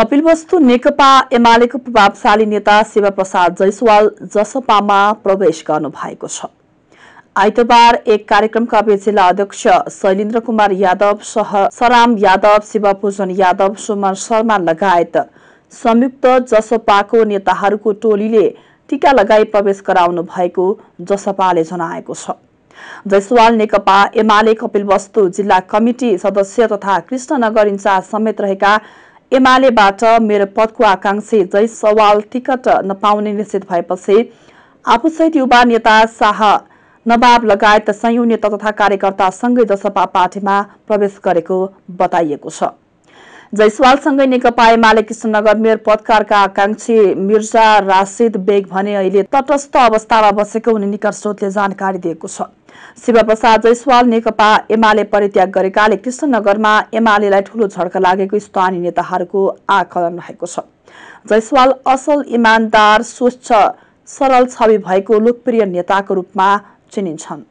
कपिल वस्तु नेकपा एमालेको प्रभावशाली नेता सेवा प्रसाद जयसवाल जसपामा प्रवेश गर्नु भएको छ आइतबार एक कार्यक्रमका बीच जिल्ला अध्यक्ष शैलेन्द्र कुमार यादव सह सराम यादव शिवपूजन यादव सुमन शर्मा लगायत संयुक्त जसपाको नेताहरूको टोलीले टिका लगाई प्रवेश गराउनु भएको जसपाले जनाएको छ जयसवाल नेकपा एमाले कपिलवस्तु जिल्ला कमिटी सदस्य तथा कृष्णनगर इन्चार्ज समेत रहेका एमालेबाट मेरो पदको आकांक्षी जय सवाल टिकट नपाउने निश्चित भएपछि आफूसहित युवा नेता शाह नवाब लगायत संयौं नेता तथा कार्यकर्तासँगै जसपा पार्टीमा प्रवेश गरेको बताइएको छ जयसवालसँगै नेकपा एमाले कृष्णनगर मेयर पदकारका आकांक्षी मिर्जा राशिद बेग भने अहिले तटस्थ अवस्थामा बसेको हुने निकट स्रोतले जानकारी दिएको छ शिवप्रसाद जयसवाल नेकपा एमाले परित्याग गरेकाले कृष्णनगरमा एमालेलाई ठूलो झड्का लागेको स्थानीय नेताहरूको आकलन रहेको छ जयसवाल असल इमान्दार स्वच्छ सरल छवि भएको लोकप्रिय नेताको रूपमा चिनिन्छन्